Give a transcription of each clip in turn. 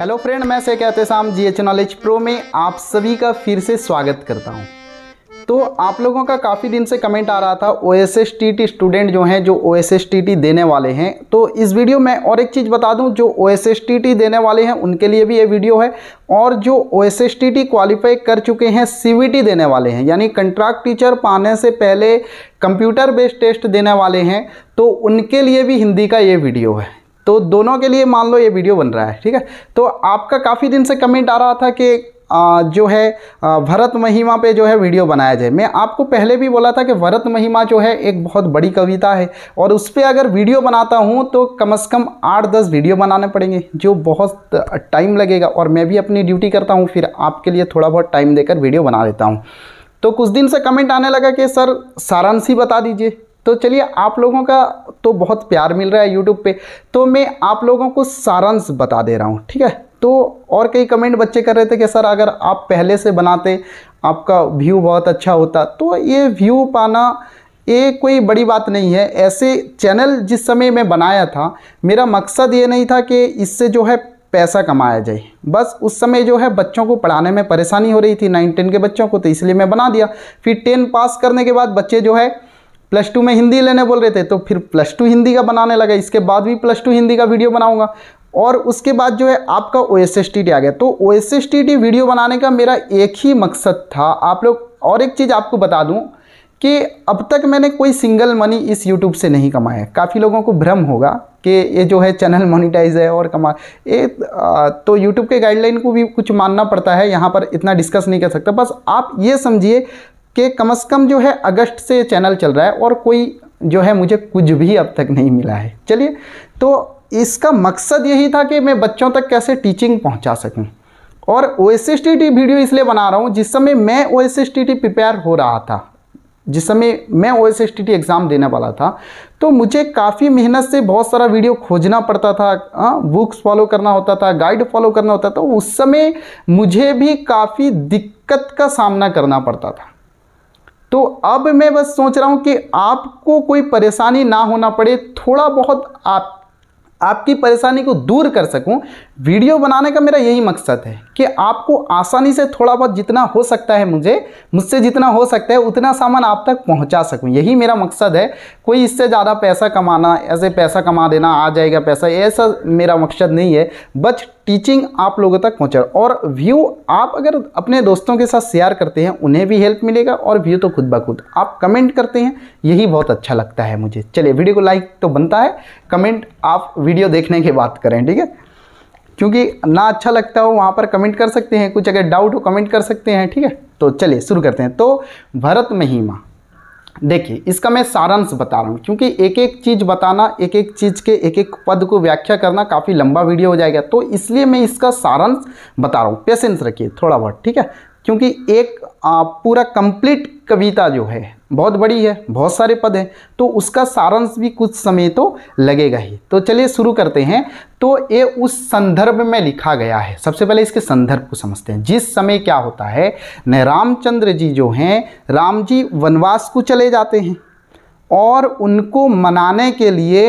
Hello friend मैं से कहते शाम जी एच नॉलेज प्रो में आप सभी का फिर से स्वागत करता हूं तो आप लोगों का काफ़ी दिन से कमेंट आ रहा था O S S T T student जो हैं जो O S S T T देने वाले हैं तो इस वीडियो में और एक चीज़ बता दूं जो O S S T T देने वाले हैं उनके लिए भी ये वीडियो है और जो O S S T T qualify कर चुके हैं सी वी टी देने वाले हैं यानी कंट्रैक्ट टीचर पाने से पहले कंप्यूटर बेस्ड टेस्ट देने वाले हैं तो उनके लिए भी हिंदी का ये वीडियो है तो दोनों के लिए मान लो ये वीडियो बन रहा है ठीक है तो आपका काफ़ी दिन से कमेंट आ रहा था कि जो है भरत महिमा पे जो है वीडियो बनाया जाए मैं आपको पहले भी बोला था कि भरत महिमा जो है एक बहुत बड़ी कविता है और उस पर अगर वीडियो बनाता हूँ तो कम से कम आठ दस वीडियो बनाने पड़ेंगे जो बहुत टाइम लगेगा और मैं भी अपनी ड्यूटी करता हूँ फिर आपके लिए थोड़ा बहुत टाइम देकर वीडियो बना लेता हूँ तो कुछ दिन से कमेंट आने लगा कि सर सारांश ही बता दीजिए तो चलिए आप लोगों का तो बहुत प्यार मिल रहा है यूट्यूब पे तो मैं आप लोगों को सारांश बता दे रहा हूँ ठीक है तो और कई कमेंट बच्चे कर रहे थे कि सर अगर आप पहले से बनाते आपका व्यू बहुत अच्छा होता तो ये व्यू पाना ये कोई बड़ी बात नहीं है ऐसे चैनल जिस समय मैं बनाया था मेरा मकसद ये नहीं था कि इससे जो है पैसा कमाया जाए बस उस समय जो है बच्चों को पढ़ाने में परेशानी हो रही थी नाइन टेन के बच्चों को तो इसलिए मैं बना दिया फिर टेन पास करने के बाद बच्चे जो है प्लस टू में हिंदी लेने बोल रहे थे तो फिर प्लस टू हिंदी का बनाने लगा इसके बाद भी प्लस टू हिंदी का वीडियो बनाऊंगा और उसके बाद जो है आपका O S S T T आ गया तो O S S T T video बनाने का मेरा एक ही मकसद था आप लोग और एक चीज़ आपको बता दूँ कि अब तक मैंने कोई सिंगल मनी इस यूट्यूब से नहीं कमाया काफ़ी लोगों को भ्रम होगा कि ये जो है चैनल मोनिटाइज है और कमा ये तो यूट्यूब के गाइडलाइन को भी कुछ मानना पड़ता है यहाँ पर इतना डिस्कस नहीं कर सकता बस आप ये समझिए कि कम से कम जो है अगस्त से ये चैनल चल रहा है और कोई जो है मुझे कुछ भी अब तक नहीं मिला है चलिए तो इसका मकसद यही था कि मैं बच्चों तक कैसे टीचिंग पहुंचा सकूं और O S S T T video इसलिए बना रहा हूं जिस समय मैं O S S T T prepare हो रहा था जिस समय मैं O S S T T exam देने वाला था तो मुझे काफ़ी मेहनत से बहुत सारा वीडियो खोजना पड़ता था आ, बुक्स फॉलो करना होता था गाइड फॉलो करना होता था तो उस समय मुझे भी काफ़ी दिक्कत का सामना करना पड़ता था तो अब मैं बस सोच रहा हूँ कि आपको कोई परेशानी ना होना पड़े थोड़ा बहुत आप आपकी परेशानी को दूर कर सकूं वीडियो बनाने का मेरा यही मकसद है कि आपको आसानी से थोड़ा बहुत जितना हो सकता है मुझे मुझसे जितना हो सकता है उतना सामान आप तक पहुंचा सकूं यही मेरा मकसद है कोई इससे ज़्यादा पैसा कमाना ऐसे पैसा कमा देना आ जाएगा पैसा ऐसा मेरा मकसद नहीं है बट टीचिंग आप लोगों तक पहुँचा और व्यू आप अगर अपने दोस्तों के साथ शेयर करते हैं उन्हें भी हेल्प मिलेगा और व्यू तो खुद ब खुद आप कमेंट करते हैं यही बहुत अच्छा लगता है मुझे चलिए वीडियो को लाइक तो बनता है कमेंट आप वीडियो देखने के बाद करें ठीक है क्योंकि ना अच्छा लगता हो वहाँ पर कमेंट कर सकते हैं कुछ अगर डाउट हो कमेंट कर सकते हैं ठीक है तो चलिए शुरू करते हैं तो भरत महिमा देखिए इसका मैं सारांश बता रहा हूँ क्योंकि एक एक चीज़ बताना एक एक चीज़ के एक एक पद को व्याख्या करना काफ़ी लंबा वीडियो हो जाएगा तो इसलिए मैं इसका सारांश बता रहा हूँ पेशेंस रखिए थोड़ा बहुत ठीक है क्योंकि एक आ, पूरा कंप्लीट कविता जो है बहुत बड़ी है बहुत सारे पद हैं तो उसका सारांश भी कुछ समय तो लगेगा ही तो चलिए शुरू करते हैं तो ये उस संदर्भ में लिखा गया है सबसे पहले इसके संदर्भ को समझते हैं जिस समय क्या होता है न रामचंद्र जी जो हैं राम जी वनवास को चले जाते हैं और उनको मनाने के लिए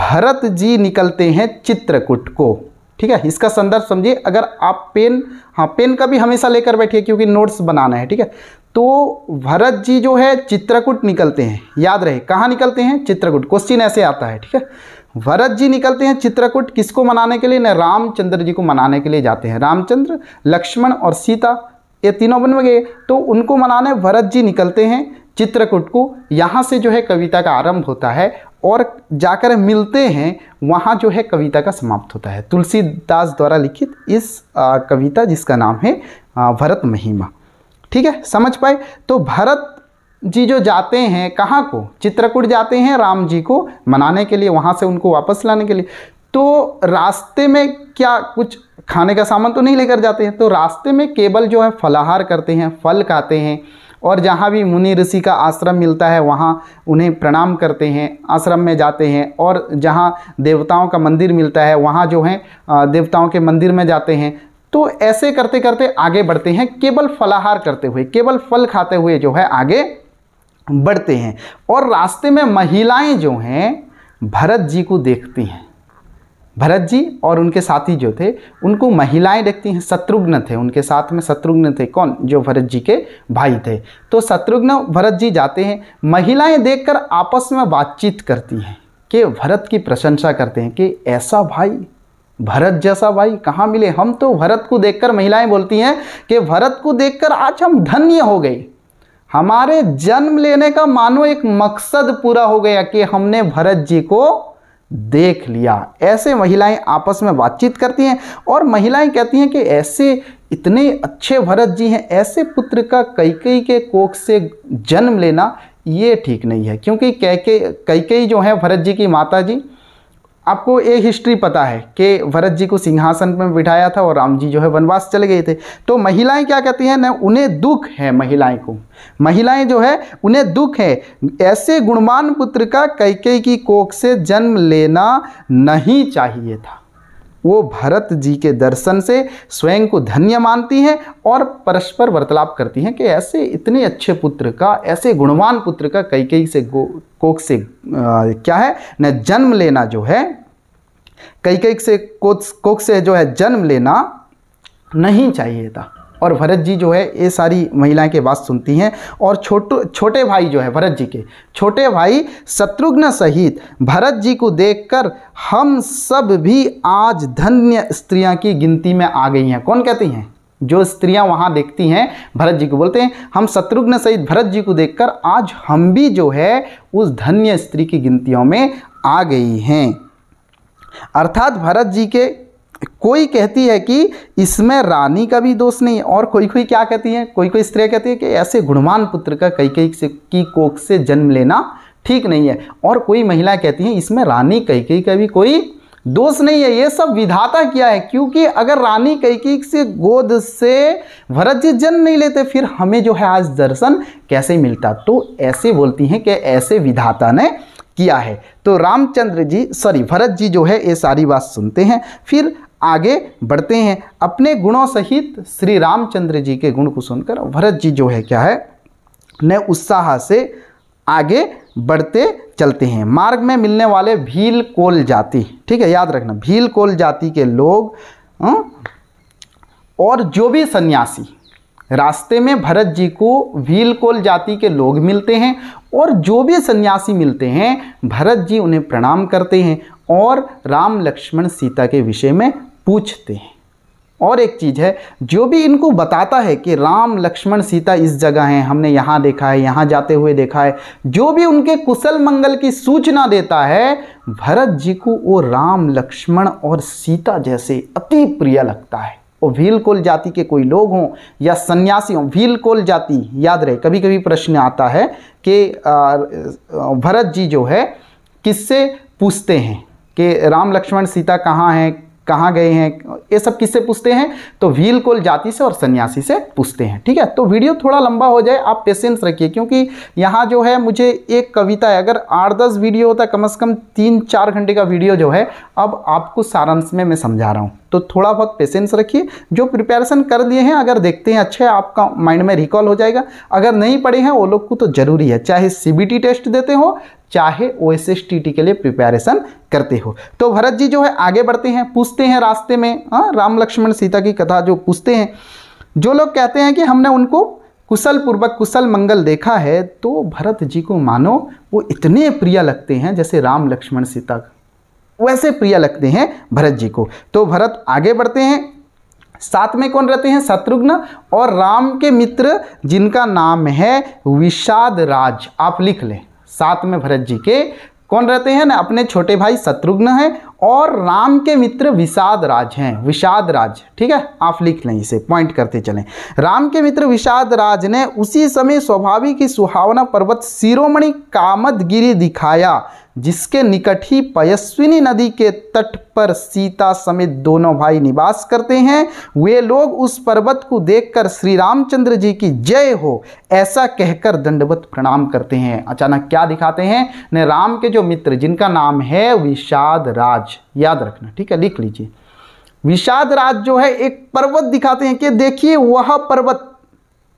भरत जी निकलते हैं चित्रकूट को ठीक है इसका संदर्भ समझिए अगर आप पेन हाँ पेन का भी हमेशा लेकर बैठिए क्योंकि नोट्स बनाना है ठीक है तो भरत जी जो है चित्रकूट निकलते हैं याद रहे कहाँ निकलते हैं चित्रकूट क्वेश्चन ऐसे आता है ठीक है भरत जी निकलते हैं चित्रकूट किसको मनाने के लिए ना रामचंद्र जी को मनाने के लिए जाते हैं रामचंद्र लक्ष्मण और सीता ये तीनों बन गए तो उनको मनाने भरत जी निकलते हैं चित्रकूट को यहाँ से जो है कविता का आरंभ होता है और जाकर मिलते हैं वहाँ जो है कविता का समाप्त होता है तुलसीदास द्वारा लिखित इस कविता जिसका नाम है भरत महिमा ठीक है समझ पाए तो भरत जी जो जाते हैं कहाँ को चित्रकूट जाते हैं राम जी को मनाने के लिए वहाँ से उनको वापस लाने के लिए तो रास्ते में क्या कुछ खाने का सामान तो नहीं लेकर जाते हैं तो रास्ते में केवल जो है फलाहार करते हैं फल खाते हैं और जहाँ भी मुनि ऋषि का आश्रम मिलता है वहाँ उन्हें प्रणाम करते हैं आश्रम में जाते हैं और जहाँ देवताओं का मंदिर मिलता है वहाँ जो है देवताओं के मंदिर में जाते हैं तो ऐसे करते करते आगे बढ़ते हैं केवल फलाहार करते हुए केवल फल खाते हुए जो है आगे बढ़ते हैं और रास्ते में महिलाएं जो हैं भरत जी को देखती हैं भरत जी और उनके साथी जो थे उनको महिलाएं देखती हैं शत्रुघ्न थे उनके साथ में शत्रुघ्न थे कौन जो भरत जी के भाई थे तो शत्रुघ्न भरत जी जाते हैं महिलाएं देखकर आपस में बातचीत करती हैं कि भरत की प्रशंसा करते हैं कि ऐसा भाई भरत जैसा भाई कहाँ मिले हम तो भरत को देखकर महिलाएं बोलती हैं कि भरत को देखकर आज हम धन्य हो गए हमारे जन्म लेने का मानो एक मकसद पूरा हो गया कि हमने भरत जी को देख लिया ऐसे महिलाएं आपस में बातचीत करती हैं और महिलाएं कहती हैं कि ऐसे इतने अच्छे भरत जी हैं ऐसे पुत्र का कैकई के कोख से जन्म लेना ये ठीक नहीं है क्योंकि कैके कैकई जो हैं भरत जी की माता जी आपको ये हिस्ट्री पता है कि भरत जी को सिंहासन में बिठाया था और राम जी जो है वनवास चले गए थे तो महिलाएं क्या कहती हैं ना उन्हें दुख है महिलाएं को महिलाएं जो है उन्हें दुख है ऐसे गुणवान पुत्र का कैके की कोख से जन्म लेना नहीं चाहिए था वो भरत जी के दर्शन से स्वयं को धन्य मानती हैं और परस्पर वार्तालाप करती हैं कि ऐसे इतने अच्छे पुत्र का ऐसे गुणवान पुत्र का कई कई से गो से आ, क्या है न जन्म लेना जो है कई कई से कोक कोक से जो है जन्म लेना नहीं चाहिए था और भरत जी जो है ये सारी महिलाएं के बात सुनती हैं और छोटे छोटे भाई जो है भरत जी के छोटे भाई शत्रुघ्न सहित भरत जी को देखकर हम सब भी आज धन्य स्त्रियां की गिनती में आ गई हैं कौन कहती हैं जो स्त्रियां वहां देखती हैं भरत जी को बोलते हैं हम शत्रुघ्न सहित भरत जी को देखकर आज हम भी जो है उस धन्य स्त्री की गिनतियों में आ गई हैं अर्थात भरत जी के कोई कहती है कि इसमें रानी का भी दोष नहीं है और कोई कोई क्या कहती है कोई कोई स्त्री कहती है कि ऐसे गुणवान पुत्र का कई कई से की कोख से जन्म लेना ठीक नहीं है और कोई महिला कहती है इसमें रानी कई कई का भी कोई दोष नहीं है ये सब विधाता किया है क्योंकि अगर रानी कैकी से गोद से भरत जी जन्म नहीं लेते फिर हमें जो है आज दर्शन कैसे मिलता तो ऐसे बोलती हैं कि ऐसे विधाता ने किया है तो रामचंद्र जी सॉरी भरत जी जो है ये सारी बात सुनते हैं फिर आगे बढ़ते हैं अपने गुणों सहित श्री रामचंद्र जी के गुण को सुनकर भरत जी जो है क्या है न उत्साह से आगे बढ़ते चलते हैं मार्ग में मिलने वाले भील कोल जाति ठीक है याद रखना भील कोल जाति के लोग हुँ? अं, और जो भी सन्यासी रास्ते में भरत जी को भील कोल जाति के लोग मिलते हैं और जो भी सन्यासी मिलते हैं भरत जी उन्हें प्रणाम करते हैं और राम लक्ष्मण सीता के विषय में पूछते हैं और एक चीज़ है जो भी इनको बताता है कि राम लक्ष्मण सीता इस जगह हैं हमने यहाँ देखा है यहाँ जाते हुए देखा है जो भी उनके कुशल मंगल की सूचना देता है भरत जी को वो राम लक्ष्मण और सीता जैसे अति प्रिय लगता है वो भीलकोल जाति के कोई लोग हों या सन्यासी हों भीलकोल जाति याद रहे कभी कभी प्रश्न आता है कि भरत जी जो है किससे पूछते हैं कि राम लक्ष्मण सीता कहाँ हैं कहाँ गए हैं ये सब किससे पूछते हैं तो व्हील कोल जाति से और सन्यासी से पूछते हैं ठीक है तो वीडियो थोड़ा लंबा हो जाए आप पेशेंस रखिए क्योंकि यहाँ जो है मुझे एक कविता है अगर आठ दस वीडियो होता कम से कम तीन चार घंटे का वीडियो जो है अब आपको सारांश में मैं समझा रहा हूँ तो थोड़ा बहुत पेशेंस रखिए जो प्रिपेरेशन कर लिए हैं अगर देखते हैं अच्छे आपका माइंड में रिकॉल हो जाएगा अगर नहीं पढ़े हैं वो लोग को तो ज़रूरी है चाहे सी टेस्ट देते हो चाहे ओ के लिए प्रिपेरेशन करते हो तो भरत जी जो है आगे बढ़ते हैं पूछते हैं रास्ते में हाँ राम लक्ष्मण सीता की कथा जो पूछते हैं जो लोग कहते हैं कि हमने उनको कुशल पूर्वक कुशल मंगल देखा है तो भरत जी को मानो वो इतने प्रिय लगते हैं जैसे राम लक्ष्मण सीता वैसे प्रिय लगते हैं भरत जी को तो भरत आगे बढ़ते हैं साथ में कौन रहते हैं शत्रुघ्न और राम के मित्र जिनका नाम है विषाद राज आप लिख लें साथ में भरत जी के कौन रहते हैं ना अपने छोटे भाई शत्रुघ्न हैं और राम के मित्र विषाद राज हैं विषाद राज ठीक है आप लिख लें इसे पॉइंट करते चलें राम के मित्र विषाद राज ने उसी समय स्वाभाविक की सुहावना पर्वत शिरोमणि कामदगिरी दिखाया जिसके निकट ही पयस्विनी नदी के तट पर सीता समेत दोनों भाई निवास करते हैं वे लोग उस पर्वत को देखकर श्री रामचंद्र जी की जय हो ऐसा कहकर दंडवत प्रणाम करते हैं अचानक क्या दिखाते हैं ने राम के जो मित्र जिनका नाम है विषाद राज याद रखना ठीक है लिख लीजिए विषाद राज जो है एक पर्वत दिखाते हैं कि देखिए वह पर्वत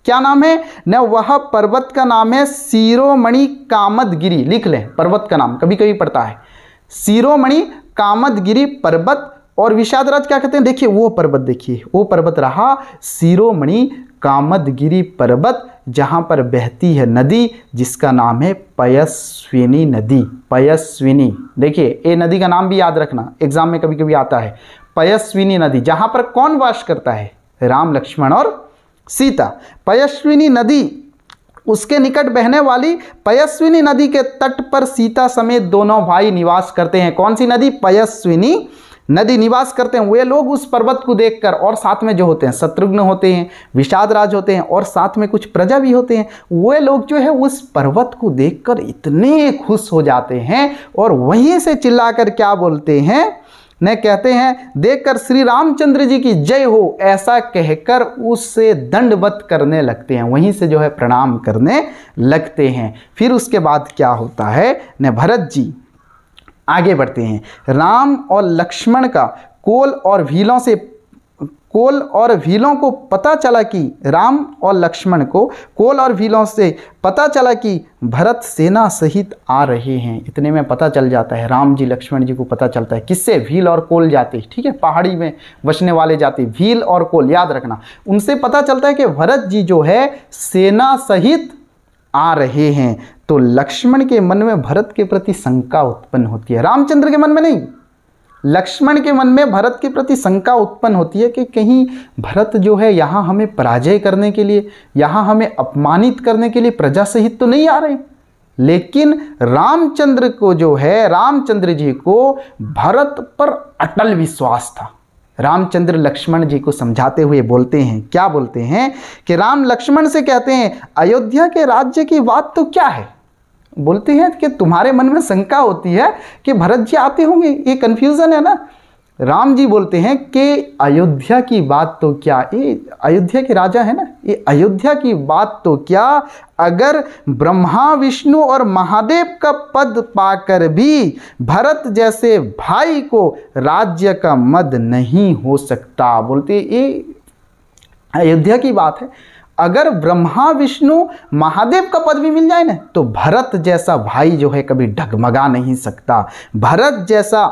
क्या नाम है न वह पर्वत का नाम है सीरोमणि कामदगिरी लिख लें पर्वत का नाम कभी कभी पड़ता है सीरोमणि कामदगिरी पर्वत और विषाद राज क्या कहते हैं देखिए वो पर्वत देखिए वो पर्वत रहा सिरोमणि कामदगिरी पर्वत जहां पर बहती है नदी जिसका नाम है पयस्विनी नदी पयस्विनी देखिए ये नदी का नाम भी याद रखना एग्जाम में कभी कभी आता है पयस्विनी नदी जहां पर कौन वास करता है राम लक्ष्मण और सीता पयस्विनी नदी उसके निकट बहने वाली पयस्विनी नदी के तट पर सीता समेत दोनों भाई निवास करते हैं कौन सी नदी पयस्विनी नदी निवास करते हैं वे लोग उस पर्वत को देखकर और साथ में जो होते हैं शत्रुघ्न होते हैं विषाद राज होते हैं और साथ में कुछ प्रजा भी होते हैं वे लोग जो है उस पर्वत को देखकर इतने खुश हो जाते हैं और वहीं से चिल्लाकर क्या बोलते हैं ने कहते हैं देखकर श्री रामचंद्र जी की जय हो ऐसा कहकर उससे दंडवत करने लगते हैं वहीं से जो है प्रणाम करने लगते हैं फिर उसके बाद क्या होता है न भरत जी आगे बढ़ते हैं राम और लक्ष्मण का कोल और भीलों से कोल और व्हीलों को पता चला कि राम और लक्ष्मण को कोल और व्हीलों से पता चला कि भरत सेना सहित आ रहे हैं इतने में पता चल जाता है राम जी लक्ष्मण जी को पता चलता है किससे भील और कोल जाते ठीक है पहाड़ी में बसने वाले जाते व्हील और कोल याद रखना उनसे पता चलता है कि भरत जी जो है सेना सहित आ रहे हैं तो लक्ष्मण के मन में भरत के प्रति शंका उत्पन्न होती है रामचंद्र के मन में नहीं लक्ष्मण के मन में भरत के प्रति शंका उत्पन्न होती है कि कहीं भरत जो है यहाँ हमें पराजय करने के लिए यहाँ हमें अपमानित करने के लिए प्रजा सहित तो नहीं आ रहे लेकिन रामचंद्र को जो है रामचंद्र जी को भरत पर अटल विश्वास था रामचंद्र लक्ष्मण जी को समझाते हुए बोलते हैं क्या बोलते हैं कि राम लक्ष्मण से कहते हैं अयोध्या के राज्य की बात तो क्या है बोलते हैं कि तुम्हारे मन में शंका होती है कि भरत जी आते होंगे ये कन्फ्यूज़न है ना राम जी बोलते हैं कि अयोध्या की बात तो क्या ये अयोध्या के राजा है ना ये अयोध्या की बात तो क्या अगर ब्रह्मा विष्णु और महादेव का पद पाकर भी भरत जैसे भाई को राज्य का मद नहीं हो सकता बोलते ये अयोध्या की बात है अगर ब्रह्मा विष्णु महादेव का पद भी मिल जाए ना तो भरत जैसा भाई जो है कभी ढगमगा नहीं सकता भरत जैसा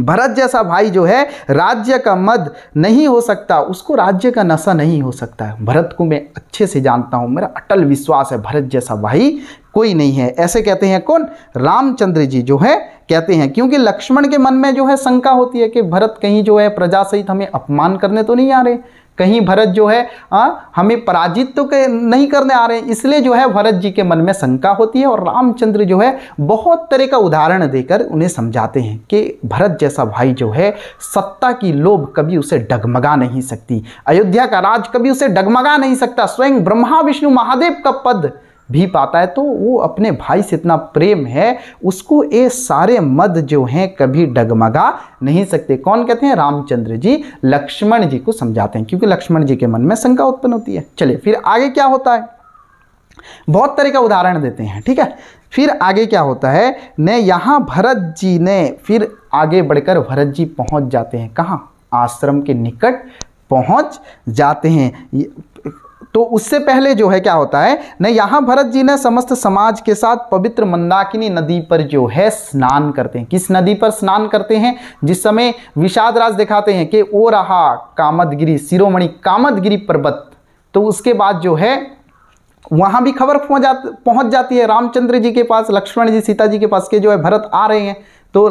भरत जैसा भाई जो है राज्य का मद नहीं हो सकता उसको राज्य का नशा नहीं हो सकता है भरत को मैं अच्छे से जानता हूँ मेरा अटल विश्वास है भरत जैसा भाई कोई नहीं है ऐसे कहते हैं कौन रामचंद्र जी जो है कहते हैं क्योंकि लक्ष्मण के मन में जो है शंका होती है कि भरत कहीं जो है प्रजा सहित हमें अपमान करने तो नहीं आ रहे कहीं भरत जो है आ, हमें पराजित तो के नहीं करने आ रहे हैं इसलिए जो है भरत जी के मन में शंका होती है और रामचंद्र जो है बहुत तरह का उदाहरण देकर उन्हें समझाते हैं कि भरत जैसा भाई जो है सत्ता की लोभ कभी उसे डगमगा नहीं सकती अयोध्या का राज कभी उसे डगमगा नहीं सकता स्वयं ब्रह्मा विष्णु महादेव का पद भी पाता है तो वो अपने भाई से इतना प्रेम है उसको ये सारे मद जो हैं कभी डगमगा नहीं सकते कौन कहते हैं रामचंद्र जी लक्ष्मण जी को समझाते हैं क्योंकि लक्ष्मण जी के मन में शंका उत्पन्न होती है चलिए फिर आगे क्या होता है बहुत तरह का उदाहरण देते हैं ठीक है फिर आगे क्या होता है ने यहाँ भरत जी ने फिर आगे बढ़कर भरत जी पहुँच जाते हैं कहाँ आश्रम के निकट पहुँच जाते हैं तो उससे पहले जो है क्या होता है न यहाँ भरत जी ने समस्त समाज के साथ पवित्र मंदाकिनी नदी पर जो है स्नान करते हैं किस नदी पर स्नान करते हैं जिस समय विषाद राज दिखाते हैं कि ओ रहा कामदगिरी शिरोमणि कामदगिरी पर्वत तो उसके बाद जो है वहाँ भी खबर पहुँच जाती है रामचंद्र जी के पास लक्ष्मण जी सीता जी के पास के जो है भरत आ रहे हैं तो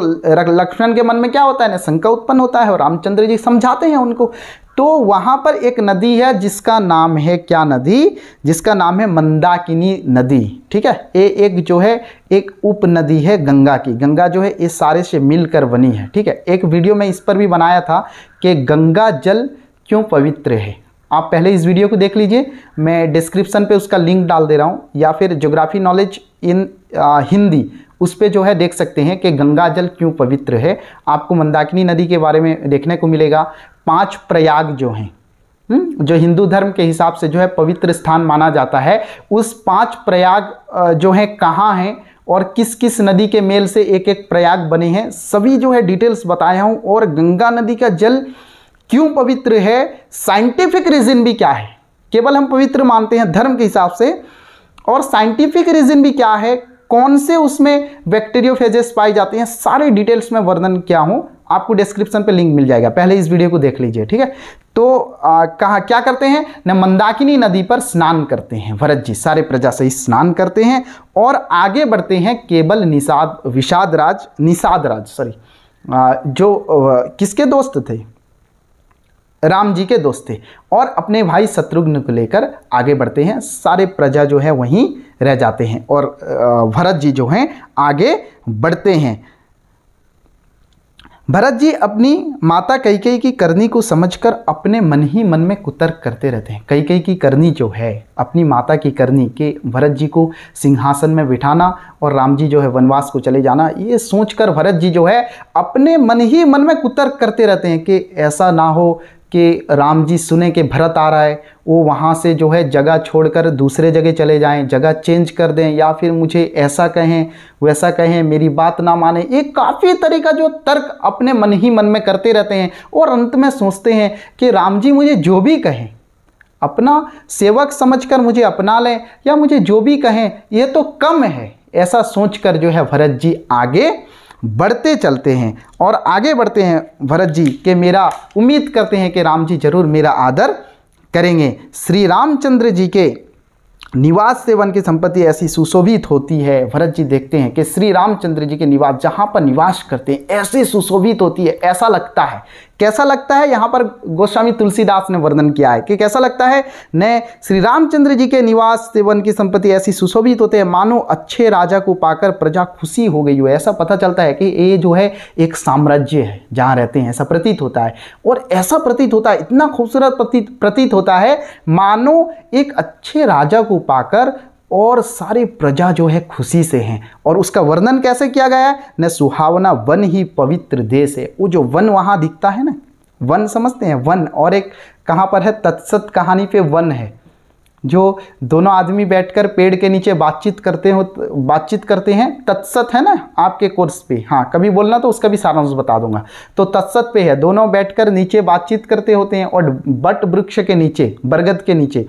लक्ष्मण के मन में क्या होता है ना शंका उत्पन्न होता है और रामचंद्र जी समझाते हैं उनको तो वहाँ पर एक नदी है जिसका नाम है क्या नदी जिसका नाम है मंदाकिनी नदी ठीक है ये एक जो है एक उप नदी है गंगा की गंगा जो है ये सारे से मिलकर बनी है ठीक है एक वीडियो में इस पर भी बनाया था कि गंगा जल क्यों पवित्र है आप पहले इस वीडियो को देख लीजिए मैं डिस्क्रिप्शन पे उसका लिंक डाल दे रहा हूँ या फिर ज्योग्राफी नॉलेज इन आ, हिंदी उस पर जो है देख सकते हैं कि गंगा जल क्यों पवित्र है आपको मंदाकिनी नदी के बारे में देखने को मिलेगा पांच प्रयाग जो हैं हम्म, जो हिंदू धर्म के हिसाब से जो है पवित्र स्थान माना जाता है उस पांच प्रयाग जो है कहाँ हैं और किस किस नदी के मेल से एक एक प्रयाग बने हैं सभी जो है डिटेल्स बताया हूँ और गंगा नदी का जल क्यों पवित्र है साइंटिफिक रीज़न भी क्या है केवल हम पवित्र मानते हैं धर्म के हिसाब से और साइंटिफिक रीज़न भी क्या है कौन से उसमें बैक्टीरियोफेजेस पाए जाते हैं सारे डिटेल्स में वर्णन क्या हूँ आपको डिस्क्रिप्शन पे लिंक मिल जाएगा पहले इस वीडियो को देख लीजिए ठीक है तो आ, कहा क्या करते हैं न मंदाकिनी नदी पर स्नान करते हैं भरत जी सारे प्रजा से स्नान करते हैं और आगे बढ़ते हैं केवल निषाद विषाद राज निषाद राज सॉरी जो आ, किसके दोस्त थे राम जी के दोस्त थे और अपने भाई शत्रुघ्न को लेकर आगे बढ़ते हैं सारे प्रजा जो है वहीं रह जाते हैं और भरत जी जो हैं आगे बढ़ते हैं भरत जी अपनी माता कई कई की करनी को समझकर अपने मन ही मन में कुतर्क करते रहते हैं कई कई की करनी जो है अपनी माता की करनी के भरत जी को सिंहासन में बिठाना और राम जी जो है वनवास को चले जाना ये सोचकर भरत जी जो है अपने मन ही मन में कुतर्क करते रहते हैं कि ऐसा ना हो कि राम जी सुने कि भरत आ रहा है वो वहाँ से जो है जगह छोड़कर दूसरे जगह चले जाएं जगह चेंज कर दें या फिर मुझे ऐसा कहें वैसा कहें मेरी बात ना माने ये काफ़ी तरह का जो तर्क अपने मन ही मन में करते रहते हैं और अंत में सोचते हैं कि राम जी मुझे जो भी कहें अपना सेवक समझकर मुझे अपना लें या मुझे जो भी कहें यह तो कम है ऐसा सोचकर जो है भरत जी आगे बढ़ते चलते हैं और आगे बढ़ते हैं भरत जी के मेरा उम्मीद करते हैं कि राम जी ज़रूर मेरा आदर करेंगे श्री रामचंद्र जी के निवास सेवन की संपत्ति ऐसी सुशोभित होती है भरत जी देखते हैं कि श्री रामचंद्र जी के निवास जहाँ पर निवास करते हैं ऐसी सुशोभित होती है ऐसा लगता है कैसा लगता है यहाँ पर गोस्वामी तुलसीदास ने वर्णन किया है कि कैसा लगता है न श्री रामचंद्र जी के निवास सेवन की संपत्ति ऐसी सुशोभित होते हैं मानो अच्छे राजा को पाकर प्रजा खुशी हो गई हो ऐसा पता चलता है कि ये जो है एक साम्राज्य है जहाँ रहते हैं ऐसा प्रतीत होता है और ऐसा प्रतीत होता है इतना खूबसूरत प्रतीत होता है मानो एक अच्छे राजा को को पाकर और सारी प्रजा जो है खुशी से हैं और उसका वर्णन कैसे किया गया है न सुहावना वन ही पवित्र देश है वो जो वन वहाँ दिखता है ना वन समझते हैं वन और एक कहाँ पर है तत्सत कहानी पे वन है जो दोनों आदमी बैठकर पेड़ के नीचे बातचीत करते हो बातचीत करते हैं तत्सत है ना आपके कोर्स पे हाँ कभी बोलना तो उसका भी सारांश बता दूंगा तो तत्सत पे है दोनों बैठकर नीचे बातचीत करते होते हैं और बट वृक्ष के नीचे बरगद के नीचे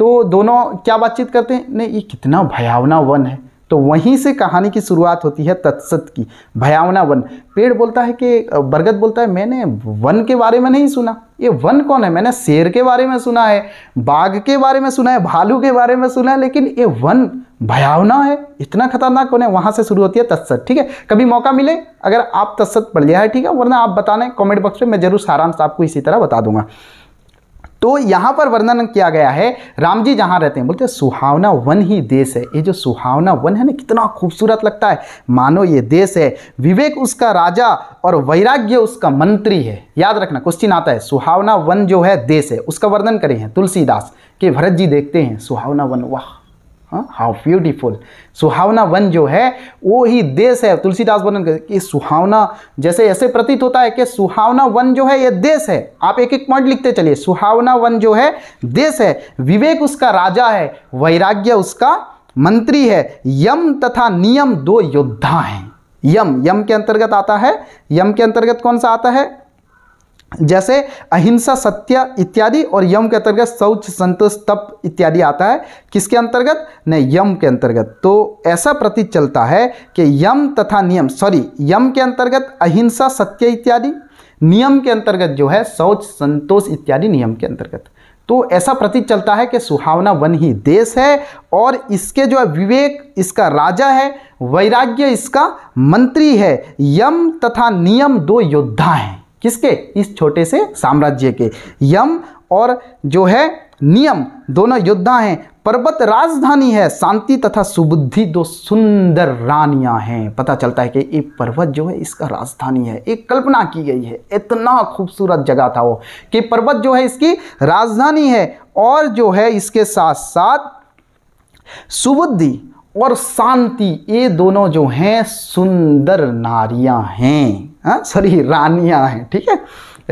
तो दोनों क्या बातचीत करते हैं नहीं ये कितना भयावना वन है तो वहीं से कहानी की शुरुआत होती है तत्सत की भयावना वन पेड़ बोलता है कि बरगद बोलता है मैंने वन के बारे में नहीं सुना ये वन कौन है मैंने शेर के बारे में सुना है बाघ के बारे में सुना है भालू के बारे में सुना है लेकिन ये वन भयावना है इतना खतरनाक कौन है वहाँ से शुरू होती है तत्सत ठीक है कभी मौका मिले अगर आप तत्सत पढ़ लिया है ठीक है वरना आप बताने कॉमेंट बॉक्स में मैं जरूर सारांश आपको इसी तरह बता दूंगा तो यहाँ पर वर्णन किया गया है राम जी जहाँ रहते हैं बोलते हैं सुहावना वन ही देश है ये जो सुहावना वन है ना कितना खूबसूरत लगता है मानो ये देश है विवेक उसका राजा और वैराग्य उसका मंत्री है याद रखना क्वेश्चन आता है सुहावना वन जो है देश है उसका वर्णन करें हैं तुलसीदास के भरत जी देखते हैं सुहावना वन वाह हाउ ब्यूटीफुल सुहावना वन जो है वो ही देश है तुलसीदास वर्णन कि सुहावना जैसे ऐसे प्रतीत होता है कि सुहावना वन जो है ये देश है आप एक एक पॉइंट लिखते चलिए सुहावना वन जो है देश है विवेक उसका राजा है वैराग्य उसका मंत्री है यम तथा नियम दो योद्धा हैं यम यम के अंतर्गत आता है यम के अंतर्गत कौन सा आता है जैसे अहिंसा सत्य इत्यादि और यम के अंतर्गत शौच संतोष तप इत्यादि आता है किसके अंतर्गत नहीं यम के अंतर्गत तो ऐसा प्रतीत चलता है कि यम तथा नियम सॉरी यम के अंतर्गत अहिंसा सत्य इत्यादि नियम के अंतर्गत जो है शौच संतोष इत्यादि नियम के अंतर्गत तो ऐसा प्रतीत चलता है कि सुहावना वन ही देश है और इसके जो है विवेक इसका राजा है वैराग्य इसका मंत्री है यम तथा नियम दो योद्धा हैं किसके इस छोटे से साम्राज्य के यम और जो है नियम दोनों योद्धा हैं पर्वत राजधानी है शांति तथा सुबुद्धि दो सुंदर रानियां हैं पता चलता है कि ये पर्वत जो है इसका राजधानी है एक कल्पना की गई है इतना खूबसूरत जगह था वो कि पर्वत जो है इसकी राजधानी है और जो है इसके साथ साथ सुबुद्धि और शांति ये दोनों जो हैं सुंदर नारियां हैं हाँ, सॉरी रानियां हैं ठीक है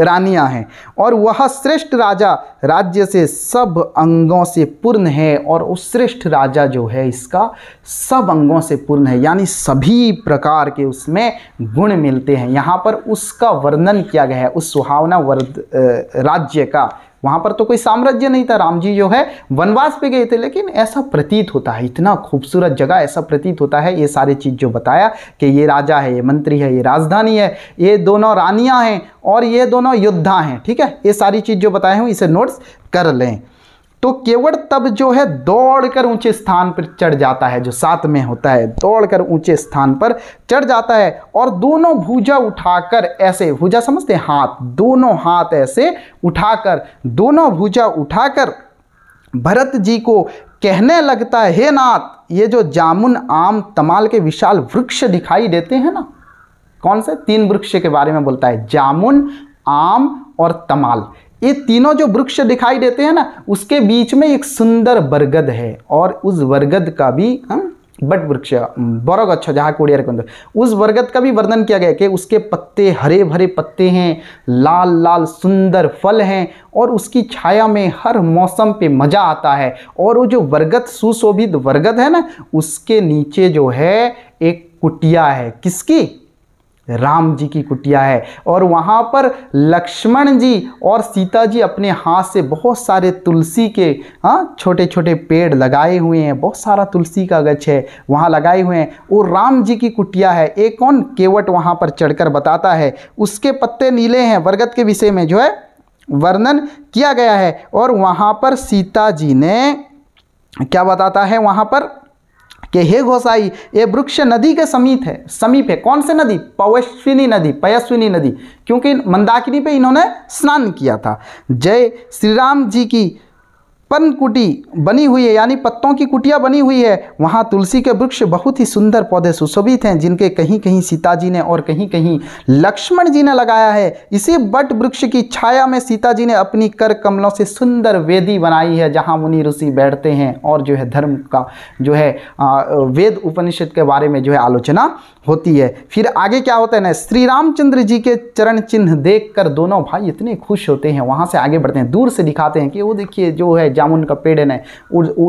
रानियां हैं और वह श्रेष्ठ राजा राज्य से सब अंगों से पूर्ण है और उस श्रेष्ठ राजा जो है इसका सब अंगों से पूर्ण है यानी सभी प्रकार के उसमें गुण मिलते हैं यहाँ पर उसका वर्णन किया गया है उस सुहावना वर्द राज्य का वहाँ पर तो कोई साम्राज्य नहीं था राम जी जो है वनवास पे गए थे लेकिन ऐसा प्रतीत होता है इतना खूबसूरत जगह ऐसा प्रतीत होता है ये सारी चीज़ जो बताया कि ये राजा है ये मंत्री है ये राजधानी है ये दोनों रानियाँ हैं और ये दोनों योद्धा हैं ठीक है ये सारी चीज़ जो बताए हूँ इसे नोट्स कर लें तो केवट तब जो है दौड़कर ऊंचे स्थान पर चढ़ जाता है जो साथ में होता है दौड़कर ऊंचे स्थान पर चढ़ जाता है और दोनों भुजा उठाकर ऐसे भुजा समझते हैं हाथ दोनों हाथ ऐसे उठाकर दोनों भुजा उठाकर भरत जी को कहने लगता है हे नाथ ये जो जामुन आम तमाल के विशाल वृक्ष दिखाई देते हैं ना कौन से तीन वृक्ष के बारे में बोलता है जामुन आम और तमाल ये तीनों जो वृक्ष दिखाई देते हैं ना उसके बीच में एक सुंदर बरगद है और उस बरगद का भी हाँ, बट वृक्ष बड़ अच्छा जहाँ कोड़िया के अंदर उस बरगद का भी वर्णन किया गया कि उसके पत्ते हरे भरे पत्ते हैं लाल लाल सुंदर फल हैं और उसकी छाया में हर मौसम पे मज़ा आता है और वो जो बरगद सुशोभित बरगद है ना उसके नीचे जो है एक कुटिया है किसकी राम जी की कुटिया है और वहाँ पर लक्ष्मण जी और सीता जी अपने हाथ से बहुत सारे तुलसी के हाँ छोटे छोटे पेड़ लगाए हुए हैं बहुत सारा तुलसी का गच्छ है वहाँ लगाए हुए हैं वो राम जी की कुटिया है एक कौन केवट वहाँ पर चढ़कर बताता है उसके पत्ते नीले हैं बरगद के विषय में जो है वर्णन किया गया है और वहाँ पर सीता जी ने क्या बताता है वहाँ पर कि हे घोसाई ये वृक्ष नदी के समीप है समीप है कौन से नदी पवस्विनी नदी पयस्विनी नदी क्योंकि मंदाकिनी पे इन्होंने स्नान किया था जय श्री राम जी की पनकुटी बनी हुई है यानी पत्तों की कुटिया बनी हुई है वहाँ तुलसी के वृक्ष बहुत ही सुंदर पौधे सुशोभित हैं जिनके कहीं कहीं सीता जी ने और कहीं कहीं लक्ष्मण जी ने लगाया है इसी बट वृक्ष की छाया में सीता जी ने अपनी कर कमलों से सुंदर वेदी बनाई है जहाँ मुनि ऋषि बैठते हैं और जो है धर्म का जो है वेद उपनिषद के बारे में जो है आलोचना होती है फिर आगे क्या होता है ना श्री रामचंद्र जी के चरण चिन्ह देख दोनों भाई इतने खुश होते हैं वहाँ से आगे बढ़ते हैं दूर से दिखाते हैं कि वो देखिए जो है जामुन का पेड़ है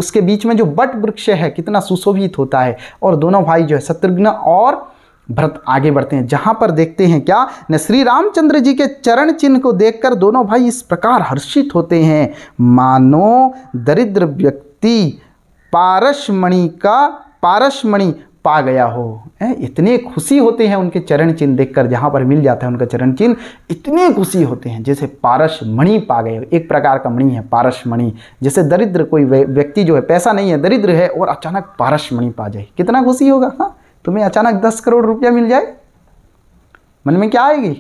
उसके बीच में जो बट वृक्ष है कितना सुशोभित होता है और दोनों भाई जो है शत्रुघ्न और भरत आगे बढ़ते हैं जहाँ पर देखते हैं क्या न श्री रामचंद्र जी के चरण चिन्ह को देखकर दोनों भाई इस प्रकार हर्षित होते हैं मानो दरिद्र व्यक्ति पारसमणि का पारसमणि पा गया हो इतने खुशी होते हैं उनके चरण चिन्ह देखकर जहाँ पर मिल जाता है उनका चरण चिन्ह इतने खुशी होते हैं जैसे पारस मणि पा गए एक प्रकार का मणि है पारस मणि जैसे दरिद्र कोई व्यक्ति जो है पैसा नहीं है दरिद्र है और अचानक पारस मणि पा जाए कितना खुशी होगा हाँ तुम्हें अचानक दस करोड़ रुपया मिल जाए मन में क्या आएगी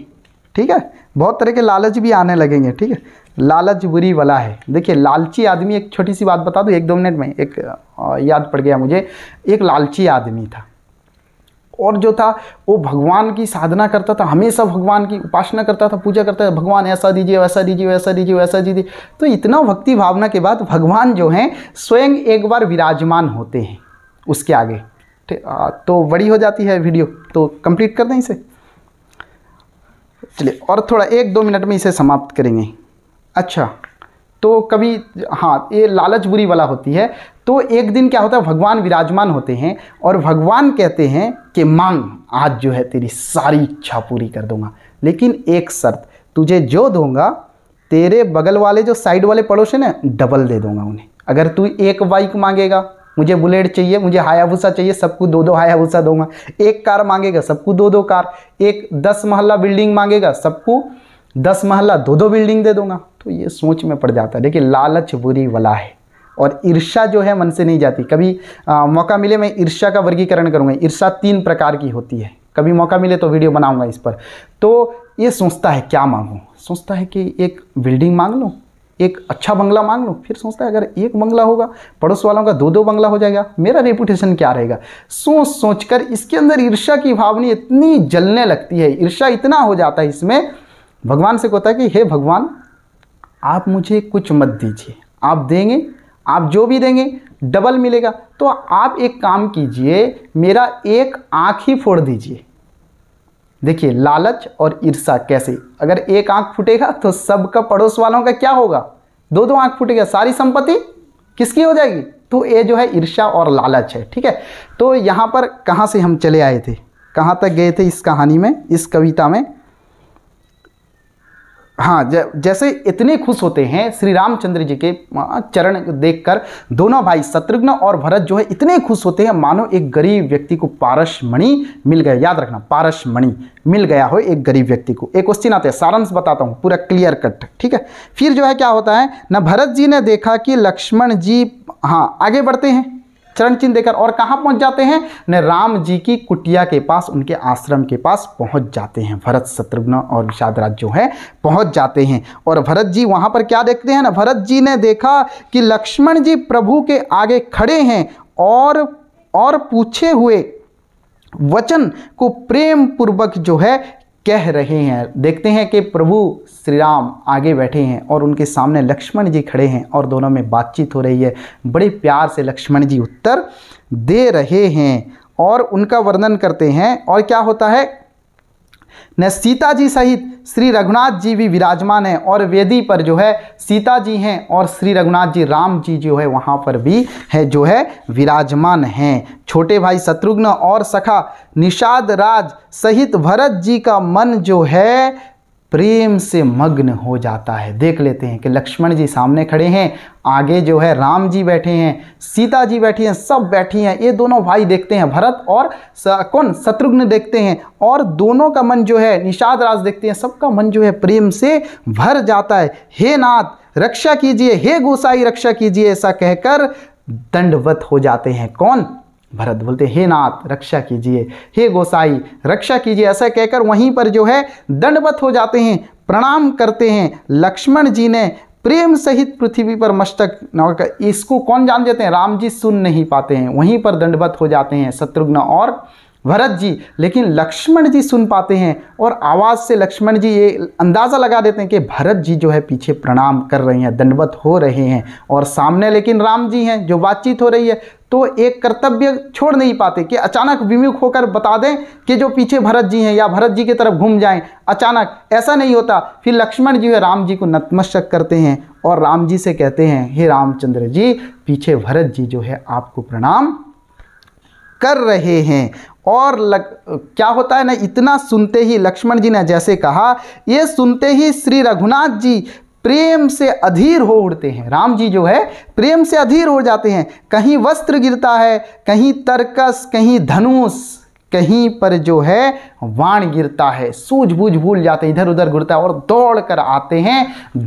ठीक है बहुत तरह के लालच भी आने लगेंगे ठीक है लालच बुरी वाला है देखिए लालची आदमी एक छोटी सी बात बता दूँ एक दो मिनट में एक याद पड़ गया मुझे एक लालची आदमी था और जो था वो भगवान की साधना करता था हमेशा भगवान की उपासना करता था पूजा करता था भगवान ऐसा दीजिए वैसा दीजिए वैसा दीजिए वैसा दीजिए तो इतना भक्ति भावना के बाद भगवान जो हैं स्वयं एक बार विराजमान होते हैं उसके आगे तो बड़ी हो जाती है वीडियो तो कंप्लीट कर दें इसे चलिए और थोड़ा एक दो मिनट में इसे समाप्त करेंगे अच्छा तो कभी हाँ ये लालच बुरी वाला होती है तो एक दिन क्या होता है भगवान विराजमान होते हैं और भगवान कहते हैं कि मांग आज जो है तेरी सारी इच्छा पूरी कर दूंगा लेकिन एक शर्त तुझे जो दूंगा तेरे बगल वाले जो साइड वाले पड़ोसन है डबल दे दूंगा उन्हें अगर तू एक बाइक मांगेगा मुझे बुलेट चाहिए मुझे हायाभूसा चाहिए सबको दो दो हायाभूसा दूंगा एक कार मांगेगा सबको दो दो कार एक दस महल्ला बिल्डिंग मांगेगा सबको दस महल्ला दो दो बिल्डिंग दे दूंगा तो ये सोच में पड़ जाता है देखिए लालच बुरी वाला है और ईर्षा जो है मन से नहीं जाती कभी आ, मौका मिले मैं ईर्षा का वर्गीकरण करूँगा ईर्षा तीन प्रकार की होती है कभी मौका मिले तो वीडियो बनाऊंगा इस पर तो ये सोचता है क्या मांगूँ सोचता है कि एक बिल्डिंग मांग लूँ एक अच्छा बंगला मांग लो फिर सोचता है अगर एक बंगला होगा पड़ोस वालों का दो दो बंगला हो जाएगा मेरा रेपुटेशन क्या रहेगा सोच सोच कर इसके अंदर ईर्षा की भावनी इतनी जलने लगती है ईर्षा इतना हो जाता है इसमें भगवान से कहता है कि हे भगवान आप मुझे कुछ मत दीजिए आप देंगे आप जो भी देंगे डबल मिलेगा तो आप एक काम कीजिए मेरा एक आँख ही फोड़ दीजिए देखिए लालच और ईर्षा कैसे अगर एक आंख फूटेगा तो सबका पड़ोस वालों का क्या होगा दो दो आंख फूटेगा सारी संपत्ति किसकी हो जाएगी तो ये जो है ईर्षा और लालच है ठीक है तो यहाँ पर कहाँ से हम चले आए थे कहाँ तक गए थे इस कहानी में इस कविता में हाँ जैसे इतने खुश होते हैं श्री रामचंद्र जी के चरण देखकर दोनों भाई शत्रुघ्न और भरत जो है इतने खुश होते हैं मानो एक गरीब व्यक्ति को पारस मणि मिल गया याद रखना पारस मणि मिल गया हो एक गरीब व्यक्ति को एक क्वेश्चन आते हैं सारांश बताता हूँ पूरा क्लियर कट ठीक है फिर जो है क्या होता है न भरत जी ने देखा कि लक्ष्मण जी हाँ आगे बढ़ते हैं चरण चिन्ह देकर और कहाँ पहुँच जाते हैं न राम जी की कुटिया के पास उनके आश्रम के पास पहुँच जाते हैं भरत शत्रुघ्न और विषादराज जो है पहुँच जाते हैं और भरत जी वहाँ पर क्या देखते हैं ना भरत जी ने देखा कि लक्ष्मण जी प्रभु के आगे खड़े हैं और और पूछे हुए वचन को प्रेम पूर्वक जो है कह रहे हैं देखते हैं कि प्रभु श्री राम आगे बैठे हैं और उनके सामने लक्ष्मण जी खड़े हैं और दोनों में बातचीत हो रही है बड़े प्यार से लक्ष्मण जी उत्तर दे रहे हैं और उनका वर्णन करते हैं और क्या होता है न सीता जी सहित श्री रघुनाथ जी भी विराजमान हैं और वेदी पर जो है सीता जी हैं और श्री रघुनाथ जी राम जी जो है वहाँ पर भी है जो है विराजमान हैं छोटे भाई शत्रुघ्न और सखा निषाद राज सहित भरत जी का मन जो है प्रेम से मग्न हो जाता है देख लेते हैं कि लक्ष्मण जी सामने खड़े हैं आगे जो है राम जी बैठे हैं सीता जी बैठी हैं सब बैठी हैं ये दोनों भाई देखते हैं भरत और कौन शत्रुघ्न देखते हैं और दोनों का मन जो है निषाद राज देखते हैं सबका मन जो है प्रेम से भर जाता है हे नाथ रक्षा कीजिए हे गोसाई रक्षा कीजिए ऐसा कहकर दंडवत हो जाते हैं कौन भरत बोलते हे नाथ रक्षा कीजिए हे गोसाई रक्षा कीजिए ऐसा कहकर वहीं पर जो है दंडवत हो जाते हैं प्रणाम करते हैं लक्ष्मण जी ने प्रेम सहित पृथ्वी पर मस्तक नौका इसको कौन जान देते हैं राम जी सुन नहीं पाते हैं वहीं पर दंडवत हो जाते हैं शत्रुघ्न और भरत जी लेकिन लक्ष्मण जी सुन पाते हैं और आवाज़ से लक्ष्मण जी ये अंदाज़ा लगा देते हैं कि भरत जी जो है पीछे प्रणाम कर रहे हैं दंडवत हो रहे हैं और सामने लेकिन राम जी हैं जो बातचीत हो रही है तो एक कर्तव्य छोड़ नहीं पाते कि अचानक विमुख होकर बता दें कि जो पीछे भरत जी हैं या भरत जी की तरफ घूम जाएं अचानक ऐसा नहीं होता फिर लक्ष्मण जी है राम जी को नतमस्तक करते हैं और राम जी से कहते हैं हे रामचंद्र जी पीछे भरत जी जो है आपको प्रणाम कर रहे हैं और लग, क्या होता है ना इतना सुनते ही लक्ष्मण जी ने जैसे कहा ये सुनते ही श्री रघुनाथ जी प्रेम से अधीर हो उड़ते हैं राम जी जो है प्रेम से अधीर हो जाते हैं कहीं वस्त्र गिरता है कहीं तरकस कहीं धनुष कहीं पर जो है वाण गिरता है सूझबूझ भूल जाते हैं इधर उधर घुरता है और दौड़ कर आते हैं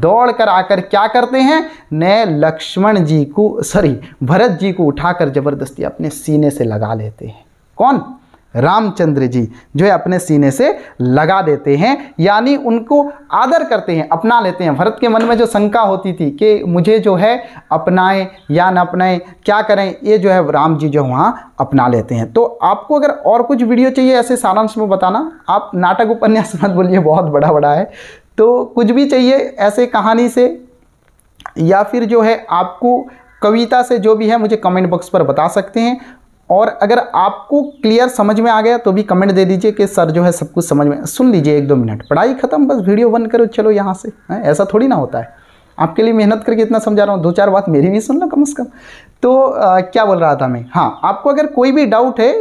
दौड़ कर आकर क्या करते हैं नए लक्ष्मण जी को सॉरी भरत जी को उठाकर ज़बरदस्ती अपने सीने से लगा लेते हैं कौन रामचंद्र जी जो है अपने सीने से लगा देते हैं यानी उनको आदर करते हैं अपना लेते हैं भरत के मन में जो शंका होती थी कि मुझे जो है अपनाएं या ना अपनाएं क्या करें ये जो है राम जी जो वहाँ अपना लेते हैं तो आपको अगर और कुछ वीडियो चाहिए ऐसे सारांश में बताना आप नाटक उपन्यास मत बोलिए बहुत बड़ा बड़ा है तो कुछ भी चाहिए ऐसे कहानी से या फिर जो है आपको कविता से जो भी है मुझे कमेंट बॉक्स पर बता सकते हैं और अगर आपको क्लियर समझ में आ गया तो भी कमेंट दे दीजिए कि सर जो है सब कुछ समझ में सुन लीजिए एक दो मिनट पढ़ाई खत्म बस वीडियो बंद करो चलो यहाँ से है? हाँ, ऐसा थोड़ी ना होता है आपके लिए मेहनत करके इतना समझा रहा हूँ दो चार बात मेरी भी सुन लो कम से कम तो आ, क्या बोल रहा था मैं हाँ आपको अगर कोई भी डाउट है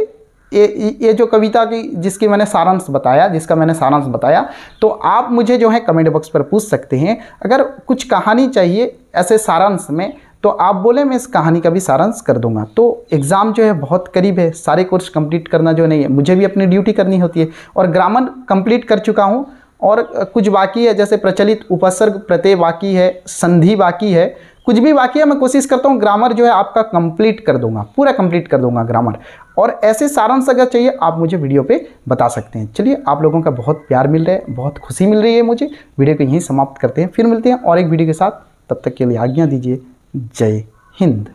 ये ये जो कविता की जिसकी मैंने सारांश बताया जिसका मैंने सारांश बताया तो आप मुझे जो है कमेंट बॉक्स पर पूछ सकते हैं अगर कुछ कहानी चाहिए ऐसे सारांश में तो आप बोले मैं इस कहानी का भी सारांश कर दूंगा तो एग्ज़ाम जो है बहुत करीब है सारे कोर्स कंप्लीट करना जो नहीं है मुझे भी अपनी ड्यूटी करनी होती है और ग्रामर कंप्लीट कर चुका हूँ और कुछ बाकी है जैसे प्रचलित उपसर्ग प्रत्यय बाकी है संधि बाकी है कुछ भी बाकी है मैं कोशिश करता हूँ ग्रामर जो है आपका कंप्लीट कर दूंगा पूरा कंप्लीट कर दूंगा ग्रामर और ऐसे सारांश अगर चाहिए आप मुझे वीडियो पे बता सकते हैं चलिए आप लोगों का बहुत प्यार मिल रहा है बहुत खुशी मिल रही है मुझे वीडियो को यहीं समाप्त करते हैं फिर मिलते हैं और एक वीडियो के साथ तब तक के लिए आज्ञा दीजिए जय हिंद